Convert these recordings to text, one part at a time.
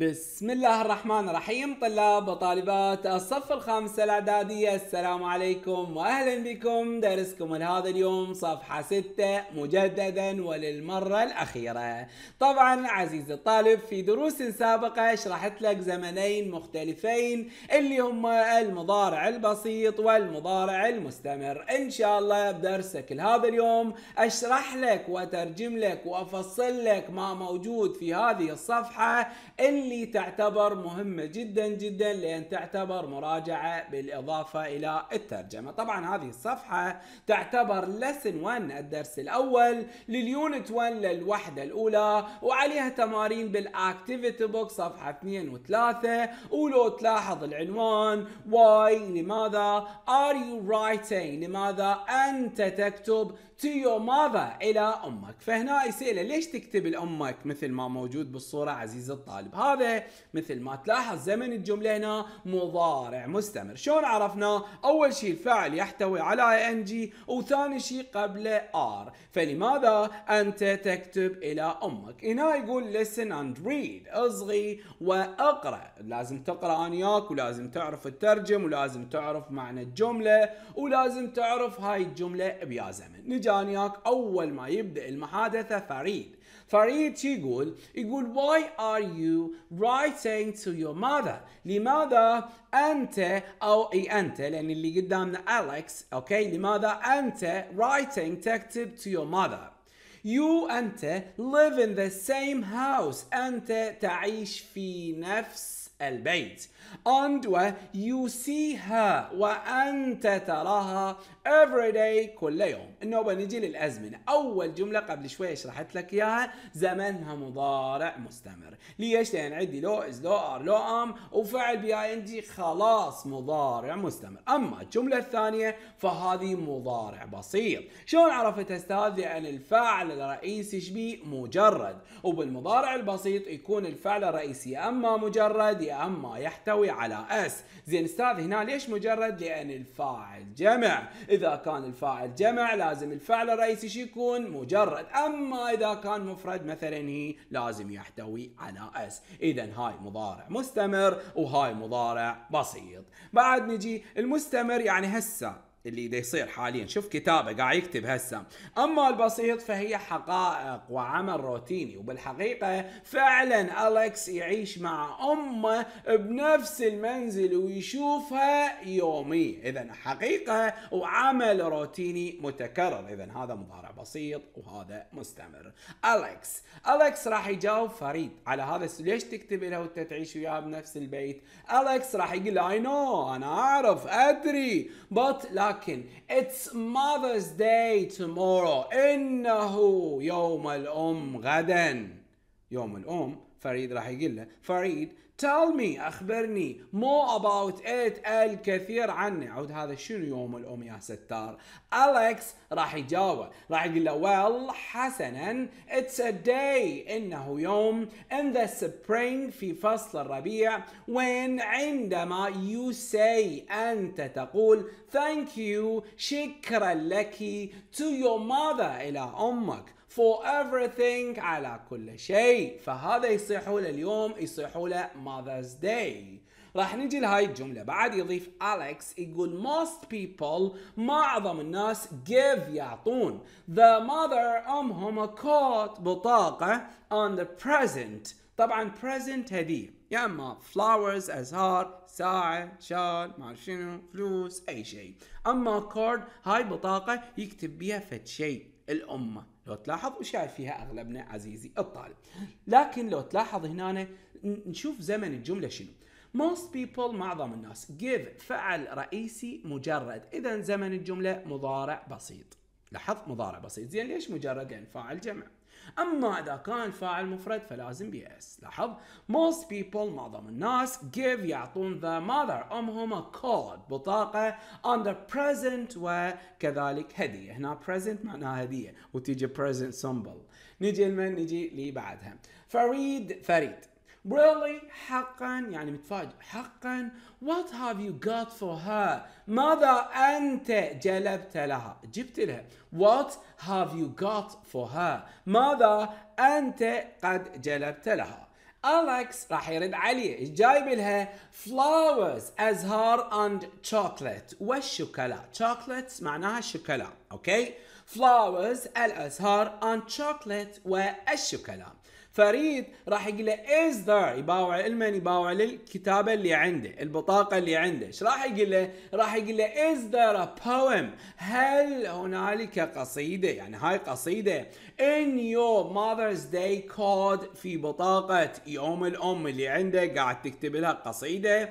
بسم الله الرحمن الرحيم طلاب وطالبات الصف الخامس الإعدادية السلام عليكم وأهلا بكم درسكم لهذا اليوم صفحة ستة مجددا وللمرة الأخيرة طبعا عزيزي الطالب في دروس سابقة شرحت لك زمنين مختلفين اللي هما المضارع البسيط والمضارع المستمر إن شاء الله بدرسك لهذا اليوم أشرح لك وأترجم لك وأفصل لك ما موجود في هذه الصفحة اللي اللي تعتبر مهمة جدا جدا لأن تعتبر مراجعة بالإضافة إلى الترجمة طبعا هذه الصفحة تعتبر لسن 1 الدرس الأول لليونت 1 للوحدة الأولى وعليها تمارين بالأكتيفيتي بوك صفحة 2 و 3 ولو تلاحظ العنوان why لماذا are you writing لماذا أنت تكتب to your mother إلى أمك فهنا يسأله ليش تكتب لأمك مثل ما موجود بالصورة عزيز الطالب هذا مثل ما تلاحظ زمن الجملة هنا مضارع مستمر شلون عرفنا أول شيء الفعل يحتوي على ing وثاني شيء قبل r فلماذا أنت تكتب إلى أمك هنا يقول listen and read اصغي واقرأ لازم تقرأ أنياك ولازم تعرف الترجم ولازم تعرف معنى الجملة ولازم تعرف هاي الجملة بيا زمن نجانياك ياك اول ما يبدا المحادثه فريد فريد شي يقول يقول why are you writing to your mother لماذا انت او اي انت لان اللي قدامنا اليكس اوكي لماذا انت writing تكتب to your mother You أنت live in the same house أنت تعيش في نفس البيت and you see her وأنت تراها every day كل يوم النوبة نجي للأزمنة أول جملة قبل شوي شرحت لك إياها زمنها مضارع مستمر ليش لأن عندي لو إز لو ار لو ام وفعل بي ان جي خلاص مضارع مستمر أما الجملة الثانية فهذه مضارع بسيط شلون عرفت أستاذ لأن الفاعل الرئيسي شبيه مجرد وبالمضارع البسيط يكون الفعل الرئيسي أما مجرد لأم ما يحتوي على اس زين استاذ هنا ليش مجرد لأن الفاعل جمع إذا كان الفاعل جمع لازم الفعل الرئيسي شو يكون مجرد أما إذا كان مفرد مثلا هي لازم يحتوي على اس إذا هاي مضارع مستمر وهاي مضارع بسيط بعد نجي المستمر يعني هسه اللي دا يصير حاليا شوف كتابه قاعد يكتب هسه اما البسيط فهي حقائق وعمل روتيني وبالحقيقه فعلا اليكس يعيش مع امه بنفس المنزل ويشوفها يومي اذا حقيقه وعمل روتيني متكرر اذا هذا مضارع بسيط وهذا مستمر اليكس اليكس راح يجاوب فريد على هذا ليش تكتب لها وانت تعيش وياها بنفس البيت اليكس راح يقول اي نو انا اعرف ادري بط لكن لكن It's Mother's Day tomorrow إنه يوم الأم غدا يوم الأم فريد راح يقول له فريد tell me أخبرني more about it الكثير عني عود هذا شنو يوم الأم يا ستار أليكس راح يجاوب راح يقول له well حسنا it's a day إنه يوم in the spring في فصل الربيع when عندما you say أنت تقول thank you شكرا لك to your mother إلى أمك for everything على كل شيء فهذا يصيحوا له اليوم يصيحوا له Mother's Day راح نجي لهاي الجملة بعد يضيف أليكس يقول most people معظم الناس give يعطون the mother أمهم a coat بطاقة on the present طبعا present هدية يا اما flowers ازهار ساعة شال ما اعرف شنو فلوس اي شيء اما كارد هاي بطاقة يكتب بيها فد شيء الامه لو تلاحظ وشايف فيها اغلبنا عزيزي الطالب لكن لو تلاحظ هنا نشوف زمن الجمله شنو most people معظم الناس give فعل رئيسي مجرد اذا زمن الجمله مضارع بسيط لاحظ مضارع بسيط زين ليش مجرد يعني فاعل جمع اما اذا كان فاعل مفرد فلازم بي اس لاحظ most people معظم الناس give يعطون ذا mother a card بطاقه under present وكذلك هديه هنا present معناها هديه وتيجي present symbol نجي لمن نجي لي بعدها فريد فريد really حقا يعني متفاجئ حقا what have you got for her ماذا أنت جلبت لها جبت لها what have you got for her ماذا أنت قد جلبت لها Alex راح يرد عليه جايب لها flowers أزهار and chocolate والشوكولا chocolates معناها الشوكولا اوكي okay? flowers الأزهار and chocolate والشوكولا فريد راح يقول له از ذير يباوع المن يباوع للكتابه اللي عنده البطاقه اللي عنده ايش راح يقول له راح يقول له از ذير ا بويم هل هنالك قصيده يعني هاي قصيده ان يو ماذرز داي كود في بطاقه يوم الام اللي عنده قاعد تكتب لها قصيده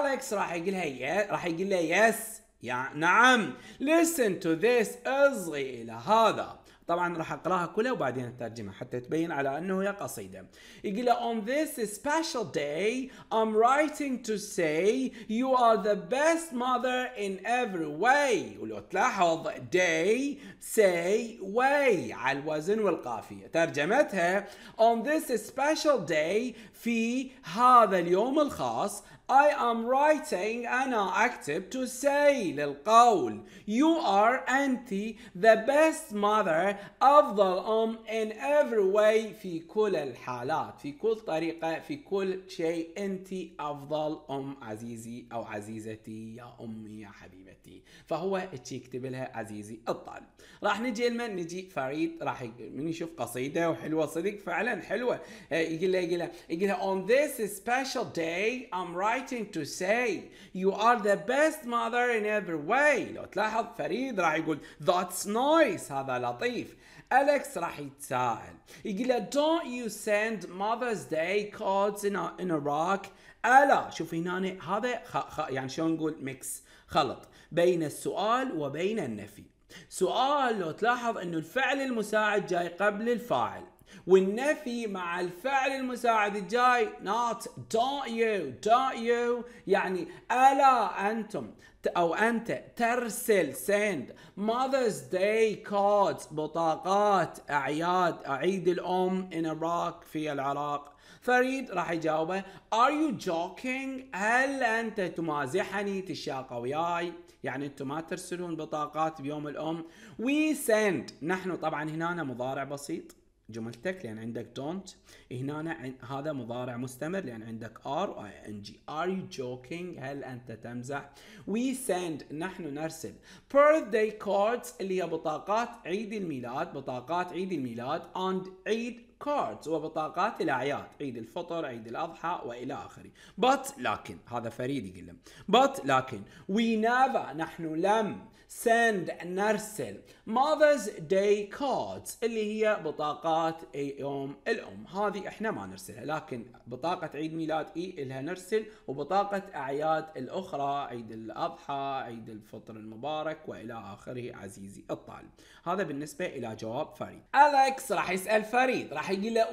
اليكس راح يقول لها راح يقول له يس يعني نعم listen to this اصغي الى هذا طبعا راح اقراها كلها وبعدين اترجمها حتى تبين على انه هي قصيده يقول on this special day I'm writing to say you are the best mother in every way ولو تلاحظ day say way على الوزن والقافيه ترجمتها on this special day في هذا اليوم الخاص I am writing أنا أكتب to say للقول You are أنت the best mother أفضل أم in every way في كل الحالات في كل طريقة في كل شيء أنت أفضل أم عزيزي أو عزيزتي يا أمي يا حبيبتي فهو تشي يكتب لها عزيزي الطالب راح نجي لمن نجي فريد راح من يشوف قصيدة وحلوة صدق فعلا حلوة آه، يقول لها يقول لها يقول لها on this special day I'm writing exciting to say you are the best mother in every way لو تلاحظ فريد راح يقول that's nice هذا لطيف أليكس راح يتساءل يقول له don't you send Mother's Day cards in, in Iraq ألا شوف هنا هذا خ... خ... يعني شلون نقول ميكس خلط بين السؤال وبين النفي سؤال لو تلاحظ انه الفعل المساعد جاي قبل الفاعل والنفي مع الفعل المساعد الجاي not don't you don't you يعني ألا أنتم أو أنت ترسل send Mother's Day cards بطاقات أعياد عيد الأم in Iraq في العراق فريد راح يجاوبه Are you joking؟ هل أنت تمازحني تشاق وياي؟ يعني أنتم ما ترسلون بطاقات بيوم الأم We send نحن طبعا هنا مضارع بسيط جملتك لان عندك don't هنا هذا مضارع مستمر لان عندك are و آه، ing are you joking هل انت تمزح we send نحن نرسل birthday cards اللي هي بطاقات عيد الميلاد بطاقات عيد الميلاد and عيد كاردز وبطاقات الأعياد عيد الفطر عيد الأضحى وإلى آخره بات لكن هذا فريد يقول بات لكن وي نافا نحن لم send نرسل mother's day cards اللي هي بطاقات يوم الأم هذه احنا ما نرسلها لكن بطاقة عيد ميلاد اي لها نرسل وبطاقة أعياد الأخرى عيد الأضحى عيد الفطر المبارك وإلى آخره عزيزي الطالب هذا بالنسبة إلى جواب فريد أليكس راح يسأل فريد راح هيجي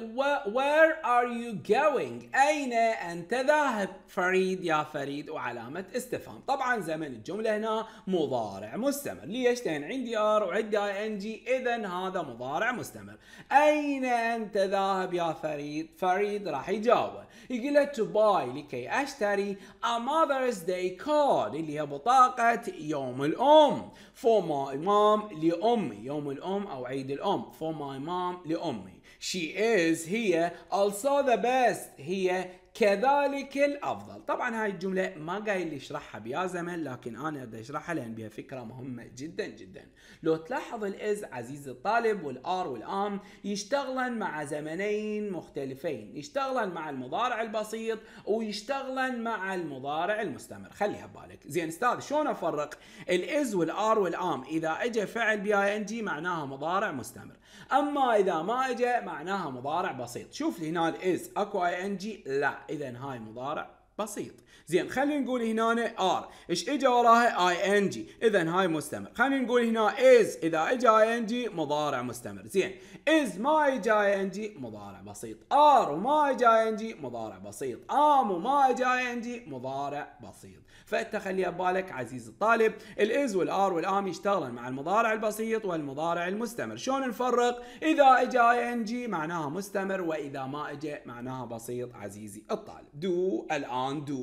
وير ار يو جوينج أين أنت ذاهب فريد يا فريد وعلامة استفهام طبعا زمن الجملة هنا مضارع مستمر ليش لأن عندي ار وعندي اي ان جي إذا هذا مضارع مستمر أين أنت ذاهب يا فريد فريد راح يجاوب يقول له تو باي لكي أشتري a mother's day كارد اللي هي بطاقة يوم الأم فور ماي مام لأمي يوم الأم أو عيد الأم فور ماي مام لأمي she is هي also the best هي كذلك الافضل طبعا هاي الجمله ما قايل لي اشرحها بيا زمن لكن انا بدي اشرحها لان بها فكره مهمه جدا جدا لو تلاحظ الاز عزيز الطالب والار والام يشتغلن مع زمنين مختلفين يشتغلن مع المضارع البسيط ويشتغلن مع المضارع المستمر خليها ببالك زين استاذ شلون افرق الاز والار والام اذا اجى فعل بي اي ان جي معناها مضارع مستمر اما اذا ما اجى معناها مضارع بسيط شوف هنا الاز اكو اي ان جي لا اذا هاي مضارع بسيط زين خلينا نقول هنا ار ايش اجى وراها اي ان جي اذا هاي مستمر خلينا نقول هنا از اذا اجى اي ان جي مضارع مستمر زين از ما اجى اي ان جي مضارع بسيط ار وما اجى اي ان جي مضارع بسيط ام وما اجى اي ان جي مضارع بسيط فانت خليها ببالك عزيزي الطالب الاز والار والام يشتغلن مع المضارع البسيط والمضارع المستمر شلون نفرق اذا اجى اي ان جي معناها مستمر واذا ما اجى معناها بسيط عزيزي الطالب دو الان on do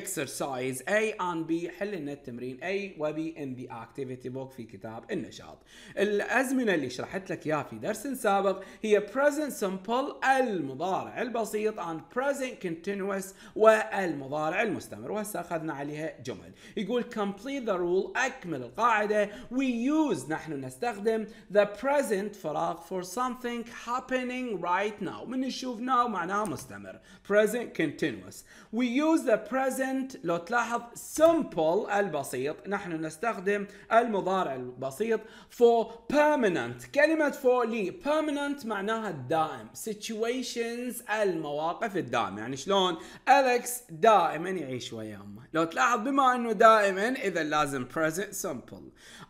exercise A and B حل لنا التمرين A و B in the activity book في كتاب النشاط الأزمنة اللي شرحت لك إياها في درس سابق هي present simple المضارع البسيط and present continuous والمضارع المستمر وهسه أخذنا عليها جمل يقول complete the rule أكمل القاعدة we use نحن نستخدم the present فراغ for something happening right now من نشوف now معناه مستمر present continuous we use the present لو تلاحظ simple البسيط نحن نستخدم المضارع البسيط for permanent كلمة for لي permanent معناها الدائم situations المواقف الدائمة يعني شلون أليكس دائما يعيش ويا أمه لو تلاحظ بما أنه دائما إذا لازم present simple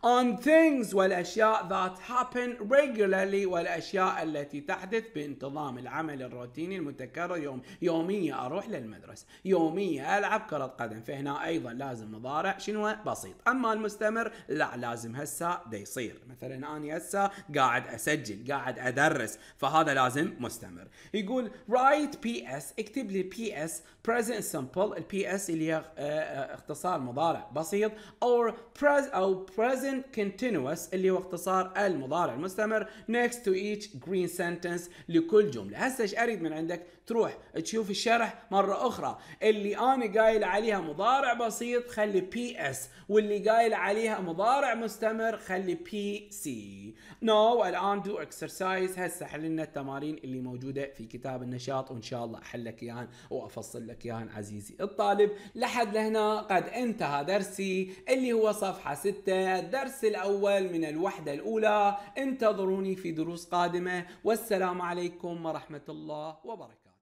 on things والأشياء that happen regularly والأشياء التي تحدث بانتظام العمل الروتيني المتكرر يوم يومية أروح للمدرسة يومية ألعب كرة قدم فهنا أيضا لازم مضارع شنو بسيط أما المستمر لا لازم هسه دي يصير مثلا أنا هسه قاعد أسجل قاعد أدرس فهذا لازم مستمر يقول write PS اكتب لي PS present simple البي اس اللي هي آه، آه، اختصار مضارع بسيط or pres أو present present continuous اللي هو اختصار المضارع المستمر next to each green sentence لكل جملة هسه ايش اريد من عندك تروح تشوف الشرح مرة أخرى اللي أنا قايل عليها مضارع بسيط خلي بي اس واللي قايل عليها مضارع مستمر خلي بي سي نو الآن دو اكسرسايز هسه حل لنا التمارين اللي موجودة في كتاب النشاط وإن شاء الله أحل لك إياهن وأفصل لك إياهن عزيزي الطالب لحد لهنا قد انتهى درسي اللي هو صفحة 6 الدرس الأول من الوحدة الأولى انتظروني في دروس قادمة والسلام عليكم ورحمة الله وبركاته